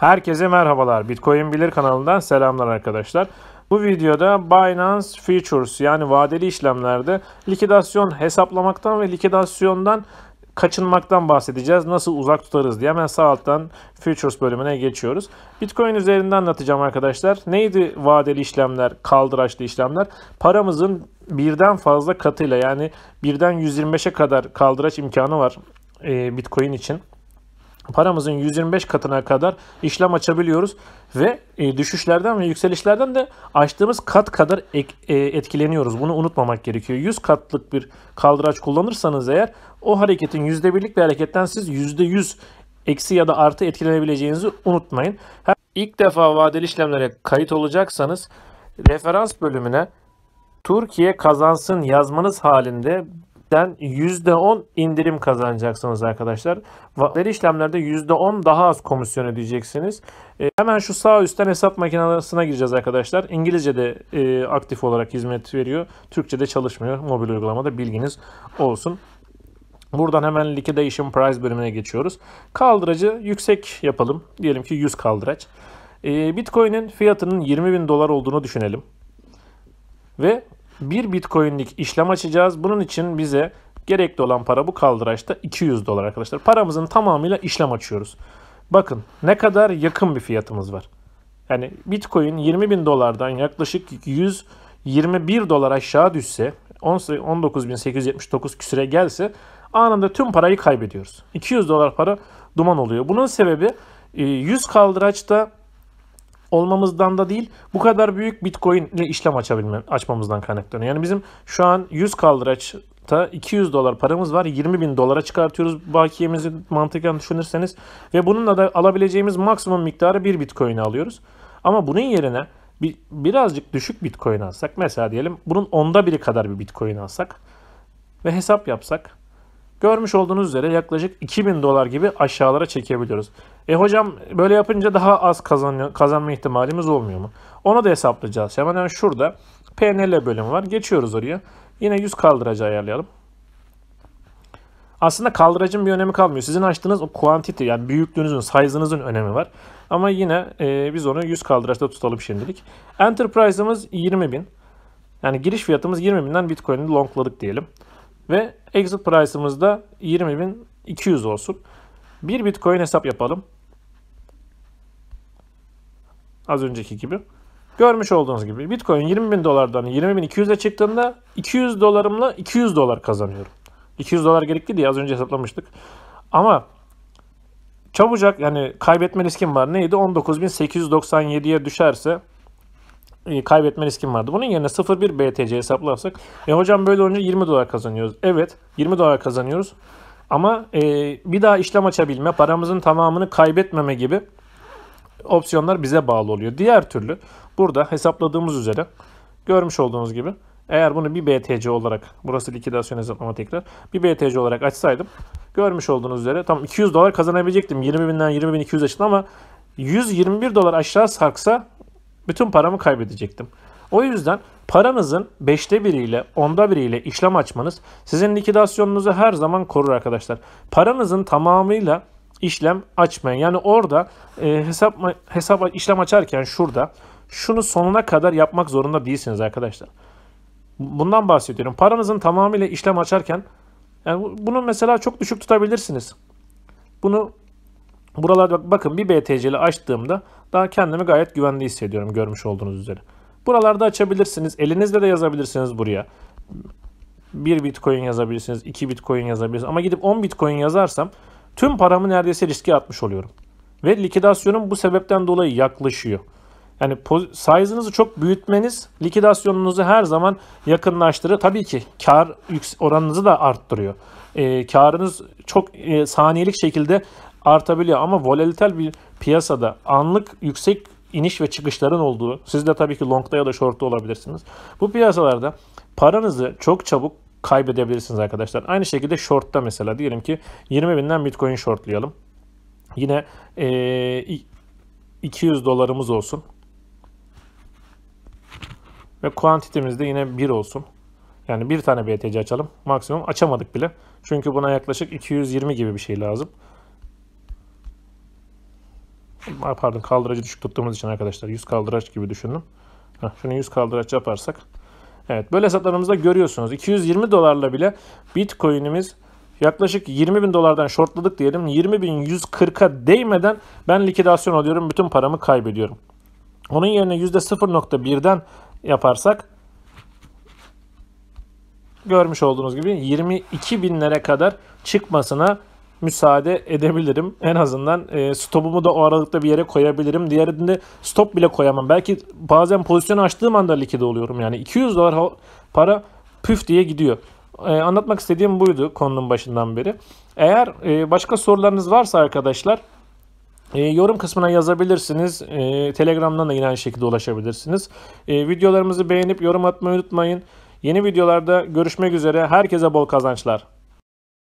Herkese merhabalar. Bitcoin Bilir kanalından selamlar arkadaşlar. Bu videoda Binance Futures yani vadeli işlemlerde likidasyon hesaplamaktan ve likidasyondan kaçınmaktan bahsedeceğiz. Nasıl uzak tutarız diye hemen sağ alttan Futures bölümüne geçiyoruz. Bitcoin üzerinden anlatacağım arkadaşlar. Neydi vadeli işlemler, kaldıraçlı işlemler? Paramızın birden fazla katıyla yani birden 125'e kadar kaldıraç imkanı var e, Bitcoin için paramızın 125 katına kadar işlem açabiliyoruz ve e, düşüşlerden ve yükselişlerden de açtığımız kat kadar e, etkileniyoruz. Bunu unutmamak gerekiyor. 100 katlık bir kaldıraç kullanırsanız eğer o hareketin %1'lik bir hareketten siz %100 eksi ya da artı etkilenebileceğinizi unutmayın. Her ilk defa vadeli işlemlere kayıt olacaksanız referans bölümüne Türkiye kazansın yazmanız halinde den %10 indirim kazanacaksınız arkadaşlar. Vadeli işlemlerde %10 daha az komisyon ödeyeceksiniz. E, hemen şu sağ üstten hesap makinesine gireceğiz arkadaşlar. İngilizce'de e, aktif olarak hizmet veriyor. Türkçe'de çalışmıyor. Mobil uygulamada bilginiz olsun. Buradan hemen liquidation price bölümüne geçiyoruz. Kaldıracı yüksek yapalım. Diyelim ki 100 kaldıraç. E, Bitcoin'in fiyatının 20 bin dolar olduğunu düşünelim. Ve 1 Bitcoin'lik işlem açacağız. Bunun için bize gerekli olan para bu kaldıraçta 200 dolar arkadaşlar. Paramızın tamamıyla işlem açıyoruz. Bakın ne kadar yakın bir fiyatımız var. Yani Bitcoin 20 bin dolardan yaklaşık 121 dolar aşağı düşse 19.879 küsüre gelse anında tüm parayı kaybediyoruz. 200 dolar para duman oluyor. Bunun sebebi 100 e, kaldıraçta olmamızdan da değil bu kadar büyük bitcoin ile işlem açabilme, açmamızdan kaynaklanıyor. Yani bizim şu an 100 kaldıraçta 200 dolar paramız var. 20 bin dolara çıkartıyoruz bakiyemizi mantıken düşünürseniz. Ve bununla da alabileceğimiz maksimum miktarı bir bitcoin alıyoruz. Ama bunun yerine bir, birazcık düşük bitcoin alsak mesela diyelim bunun onda biri kadar bir bitcoin alsak ve hesap yapsak görmüş olduğunuz üzere yaklaşık 2000 dolar gibi aşağılara çekebiliyoruz. E hocam böyle yapınca daha az kazanıyor, kazanma ihtimalimiz olmuyor mu? Onu da hesaplayacağız. Hemen yani şurada PNL bölümü var. Geçiyoruz oraya. Yine 100 kaldıracı ayarlayalım. Aslında kaldıracın bir önemi kalmıyor. Sizin açtığınız o quantity yani büyüklüğünüzün, size'ınızın önemi var. Ama yine e, biz onu 100 kaldıraçta tutalım şimdilik. Enterprise'ımız 20.000. Yani giriş fiyatımız 20.000'den Bitcoin'i longladık diyelim. Ve exit price'ımız da 20.200 olsun. Bir Bitcoin hesap yapalım. Az önceki gibi. Görmüş olduğunuz gibi Bitcoin 20 bin dolardan 20 bin 200'e çıktığında 200 dolarımla 200 dolar kazanıyorum. 200 dolar gerekli diye az önce hesaplamıştık. Ama çabucak yani kaybetme riskim var. Neydi? 19.897'ye düşerse e, kaybetme riskim vardı. Bunun yerine 0.1 BTC hesaplarsak e hocam böyle olunca 20 dolar kazanıyoruz. Evet 20 dolar kazanıyoruz. Ama e, bir daha işlem açabilme, paramızın tamamını kaybetmeme gibi opsiyonlar bize bağlı oluyor. Diğer türlü burada hesapladığımız üzere görmüş olduğunuz gibi eğer bunu bir BTC olarak burası likidasyon hesaplama tekrar bir BTC olarak açsaydım görmüş olduğunuz üzere tam 200 dolar kazanabilecektim. 20 binden 20 bin 200 açıldı ama 121 dolar aşağı sarksa bütün paramı kaybedecektim. O yüzden paranızın 5'te biriyle 10'da biriyle işlem açmanız sizin likidasyonunuzu her zaman korur arkadaşlar. Paranızın tamamıyla işlem açmayın. Yani orada e, hesap hesap işlem açarken şurada şunu sonuna kadar yapmak zorunda değilsiniz arkadaşlar. Bundan bahsediyorum. Paranızın tamamıyla işlem açarken yani bunu mesela çok düşük tutabilirsiniz. Bunu buralarda bakın bir BTC'li açtığımda daha kendimi gayet güvenli hissediyorum görmüş olduğunuz üzere. Buralarda açabilirsiniz. Elinizle de yazabilirsiniz buraya. 1 bitcoin yazabilirsiniz, 2 bitcoin yazabilirsiniz. Ama gidip 10 bitcoin yazarsam Tüm paramı neredeyse riske atmış oluyorum. Ve likidasyonum bu sebepten dolayı yaklaşıyor. Yani size'ınızı çok büyütmeniz likidasyonunuzu her zaman yakınlaştırır. Tabii ki kar oranınızı da arttırıyor. E, karınız çok e, saniyelik şekilde artabiliyor ama volatil bir piyasada anlık yüksek iniş ve çıkışların olduğu, siz de tabii ki long'da ya da short'ta olabilirsiniz. Bu piyasalarda paranızı çok çabuk kaybedebilirsiniz arkadaşlar. Aynı şekilde short'ta mesela diyelim ki 20.000'den bitcoin shortlayalım. Yine e, 200 dolarımız olsun. Ve kuantitemiz de yine 1 olsun. Yani bir tane BTC açalım. Maksimum açamadık bile. Çünkü buna yaklaşık 220 gibi bir şey lazım. Pardon kaldıracı düşük tuttuğumuz için arkadaşlar 100 kaldıraç gibi düşündüm. Heh, şunu 100 kaldıraç yaparsak Evet böyle hesaplarımızda görüyorsunuz. 220 dolarla bile Bitcoin'imiz yaklaşık 20 bin dolardan shortladık diyelim. 20 bin 140'a değmeden ben likidasyon alıyorum. Bütün paramı kaybediyorum. Onun yerine %0.1'den yaparsak görmüş olduğunuz gibi 22 binlere kadar çıkmasına müsaade edebilirim. En azından e, stopumu da o aralıkta bir yere koyabilirim. Diğerinde stop bile koyamam. Belki bazen pozisyon açtığım anda likide oluyorum. Yani 200 dolar para püf diye gidiyor. E, anlatmak istediğim buydu konunun başından beri. Eğer e, başka sorularınız varsa arkadaşlar e, yorum kısmına yazabilirsiniz. E, Telegram'dan da yine aynı şekilde ulaşabilirsiniz. E, videolarımızı beğenip yorum atmayı unutmayın. Yeni videolarda görüşmek üzere. Herkese bol kazançlar.